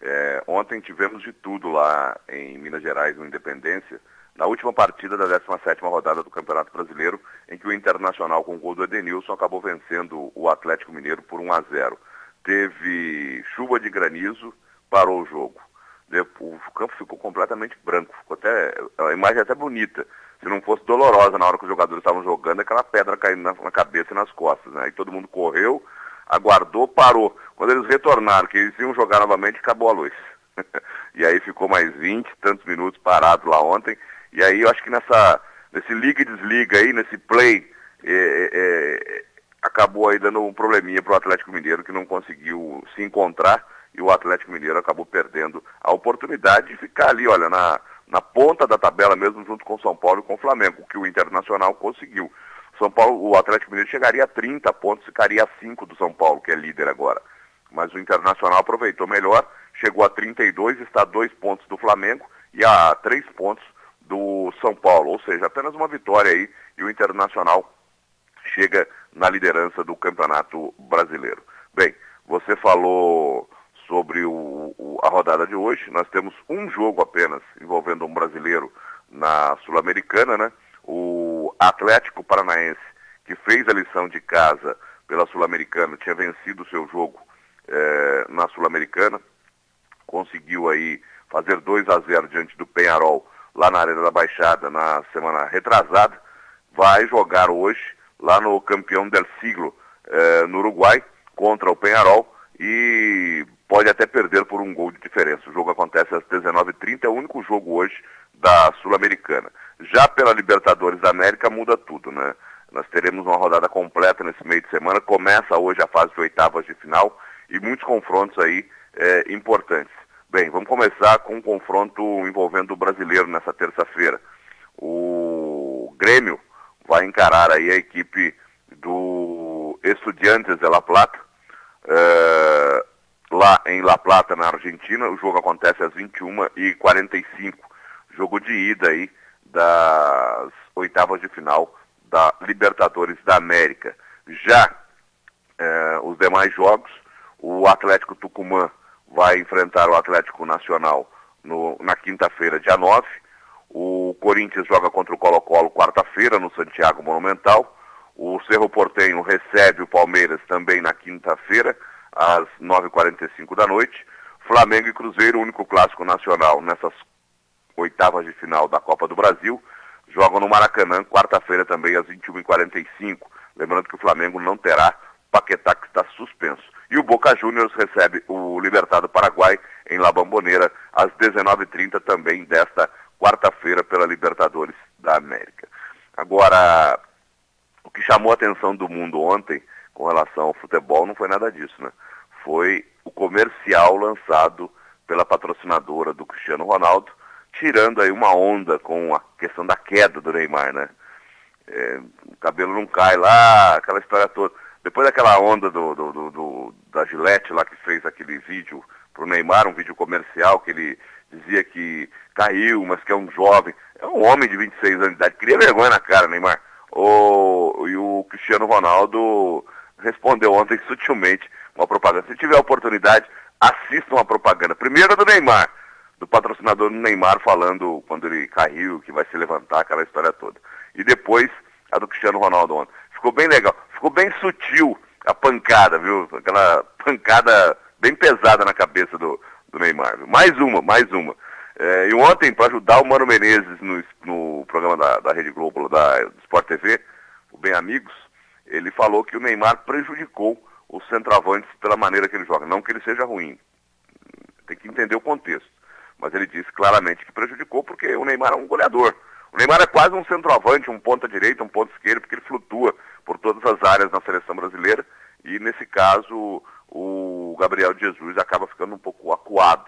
é, ontem tivemos de tudo lá em Minas Gerais, no Independência na última partida da 17ª rodada do Campeonato Brasileiro, em que o Internacional, com o gol do Edenilson, acabou vencendo o Atlético Mineiro por 1 a 0. Teve chuva de granizo, parou o jogo. O campo ficou completamente branco, ficou até, a imagem é até bonita. Se não fosse dolorosa na hora que os jogadores estavam jogando, aquela pedra caindo na, na cabeça e nas costas. Né? E todo mundo correu, aguardou, parou. Quando eles retornaram, que eles iam jogar novamente, acabou a luz. e aí ficou mais 20, tantos minutos parado lá ontem. E aí eu acho que nessa, nesse liga e desliga aí, nesse play, é, é, é acabou aí dando um probleminha para o Atlético Mineiro que não conseguiu se encontrar e o Atlético Mineiro acabou perdendo a oportunidade de ficar ali, olha, na, na ponta da tabela mesmo, junto com São Paulo e com o Flamengo, o que o Internacional conseguiu. São Paulo, o Atlético Mineiro chegaria a 30 pontos, ficaria a 5 do São Paulo, que é líder agora. Mas o Internacional aproveitou melhor, chegou a 32, está a 2 pontos do Flamengo e a 3 pontos do São Paulo. Ou seja, apenas uma vitória aí e o Internacional chega na liderança do Campeonato Brasileiro. Bem, você falou sobre o, o, a rodada de hoje. Nós temos um jogo apenas envolvendo um brasileiro na Sul-Americana, né? O Atlético Paranaense, que fez a lição de casa pela Sul-Americana, tinha vencido o seu jogo eh, na Sul-Americana, conseguiu aí fazer 2 a 0 diante do Penharol lá na Arena da Baixada na semana retrasada, vai jogar hoje lá no campeão del siglo, eh, no Uruguai, contra o Penharol e pode até perder por um gol de diferença. O jogo acontece às 19h30, é o único jogo hoje da Sul-Americana. Já pela Libertadores da América muda tudo, né? Nós teremos uma rodada completa nesse meio de semana. Começa hoje a fase de oitavas de final e muitos confrontos aí eh, importantes. Bem, vamos começar com um confronto envolvendo o brasileiro nessa terça-feira. O Grêmio vai encarar aí a equipe do Estudiantes de La Plata, é, lá em La Plata, na Argentina. O jogo acontece às 21h45, jogo de ida aí das oitavas de final da Libertadores da América. Já é, os demais jogos, o Atlético Tucumã vai enfrentar o Atlético Nacional no, na quinta-feira, dia 9. O Corinthians joga contra o Colo-Colo quarta-feira no Santiago Monumental. O Cerro Portenho recebe o Palmeiras também na quinta-feira, às 9h45 da noite. Flamengo e Cruzeiro, o único clássico nacional nessas oitavas de final da Copa do Brasil, jogam no Maracanã quarta-feira também às 21h45. Lembrando que o Flamengo não terá Paquetá que está suspenso. E o Boca Juniors recebe o Libertado Paraguai em La Bamboneira às 19h30 também desta quarta-feira pela Libertadores da América. Agora, o que chamou a atenção do mundo ontem com relação ao futebol não foi nada disso, né? Foi o comercial lançado pela patrocinadora do Cristiano Ronaldo, tirando aí uma onda com a questão da queda do Neymar, né? É, o cabelo não cai lá, aquela história toda. Depois daquela onda do, do, do, do da Gillette lá que fez aquele vídeo para o Neymar, um vídeo comercial que ele dizia que caiu, mas que é um jovem. É um homem de 26 anos de idade. Cria vergonha na cara, Neymar. O, e o Cristiano Ronaldo respondeu ontem sutilmente uma propaganda. Se tiver oportunidade, assista uma propaganda. Primeiro do Neymar, do patrocinador do Neymar falando quando ele caiu, que vai se levantar, aquela história toda. E depois a do Cristiano Ronaldo ontem. Ficou bem legal. Ficou bem sutil a pancada, viu? Aquela pancada bem pesada na cabeça do, do Neymar. Viu? Mais uma, mais uma. É, e ontem, para ajudar o Mano Menezes no, no programa da, da, Rede Globo, da do Sport TV, o Bem Amigos, ele falou que o Neymar prejudicou os centroavantes pela maneira que ele joga. Não que ele seja ruim. Tem que entender o contexto. Mas ele disse claramente que prejudicou porque o Neymar é um goleador. O Neymar é quase um centroavante, um ponta direita, um ponta esquerdo porque ele flutua por todas as áreas na seleção brasileira e nesse caso o Gabriel Jesus acaba ficando um pouco acuado.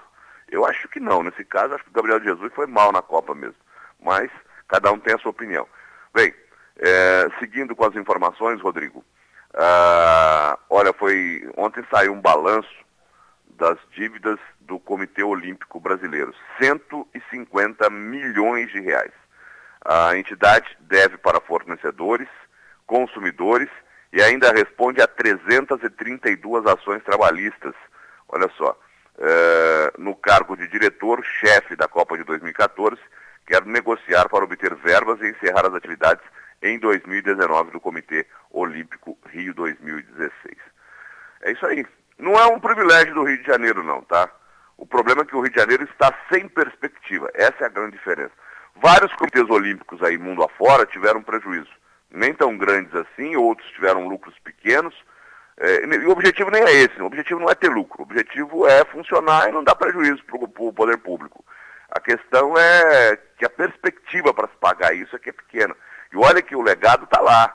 Eu acho que não, nesse caso acho que o Gabriel Jesus foi mal na Copa mesmo, mas cada um tem a sua opinião. Bem, é, seguindo com as informações, Rodrigo, ah, olha, foi ontem saiu um balanço das dívidas do Comitê Olímpico Brasileiro, 150 milhões de reais. A entidade deve para fornecedores, consumidores e ainda responde a 332 ações trabalhistas. Olha só, eh, no cargo de diretor-chefe da Copa de 2014, quer negociar para obter verbas e encerrar as atividades em 2019 do Comitê Olímpico Rio 2016. É isso aí. Não é um privilégio do Rio de Janeiro, não, tá? O problema é que o Rio de Janeiro está sem perspectiva. Essa é a grande diferença. Vários comitês olímpicos aí mundo afora tiveram prejuízo nem tão grandes assim, outros tiveram lucros pequenos. É, e o objetivo nem é esse, o objetivo não é ter lucro, o objetivo é funcionar e não dar prejuízo para o poder público. A questão é que a perspectiva para se pagar isso é que é pequena. E olha que o legado está lá,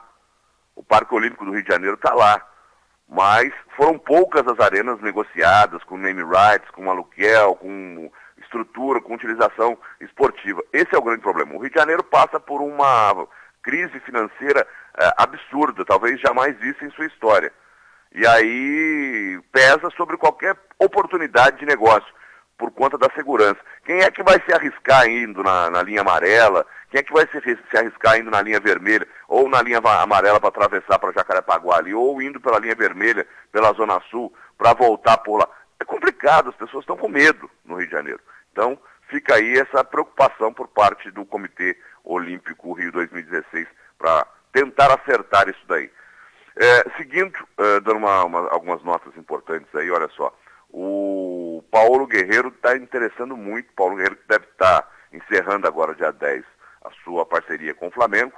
o Parque Olímpico do Rio de Janeiro está lá, mas foram poucas as arenas negociadas com name rights, com aluguel, com estrutura, com utilização esportiva. Esse é o grande problema. O Rio de Janeiro passa por uma crise financeira uh, absurda, talvez jamais vista em sua história. E aí pesa sobre qualquer oportunidade de negócio, por conta da segurança. Quem é que vai se arriscar indo na, na linha amarela? Quem é que vai se, se, arriscar indo na linha vermelha? Ou na linha amarela para atravessar para Jacarepaguá ali? Ou indo pela linha vermelha, pela Zona Sul, para voltar por lá? É complicado, as pessoas estão com medo no Rio de Janeiro. Então, fica aí essa preocupação por parte do Comitê Olímpico Rio 2016 para tentar acertar isso daí. É, seguindo, é, dando uma, uma, algumas notas importantes aí, olha só. O Paulo Guerreiro está interessando muito, Paulo Guerreiro deve estar tá encerrando agora, dia 10, a sua parceria com o Flamengo.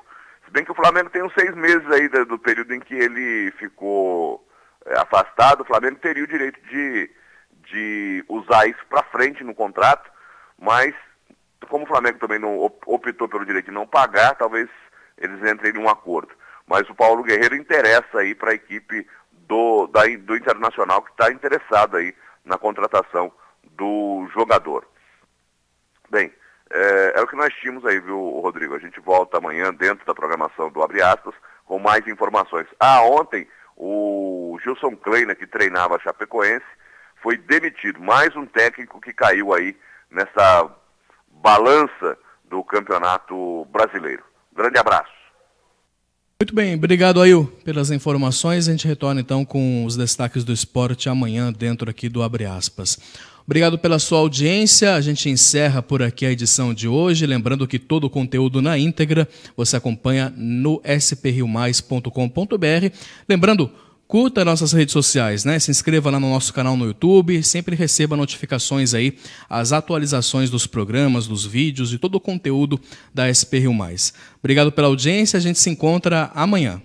Se bem que o Flamengo tem uns seis meses aí do, do período em que ele ficou é, afastado, o Flamengo teria o direito de, de usar isso para frente no contrato, mas como o Flamengo também não optou pelo direito de não pagar, talvez eles entrem um acordo. Mas o Paulo Guerreiro interessa aí para a equipe do, da, do Internacional que está interessada aí na contratação do jogador. Bem, é, é, o que nós tínhamos aí, viu, Rodrigo? A gente volta amanhã dentro da programação do Abre Aspas com mais informações. Ah, ontem o Gilson Kleina, que treinava a Chapecoense, foi demitido. Mais um técnico que caiu aí nessa balança do Campeonato Brasileiro. Grande abraço. Muito bem, obrigado Ail pelas informações. A gente retorna então com os destaques do esporte amanhã dentro aqui do Abre Aspas. Obrigado pela sua audiência. A gente encerra por aqui a edição de hoje. Lembrando que todo o conteúdo na íntegra você acompanha no sprilmais.com.br. Lembrando, Curta nossas redes sociais, né? Se inscreva lá no nosso canal no YouTube, sempre receba notificações aí, as atualizações dos programas, dos vídeos e todo o conteúdo da SP Rio Mais. Obrigado pela audiência, a gente se encontra amanhã.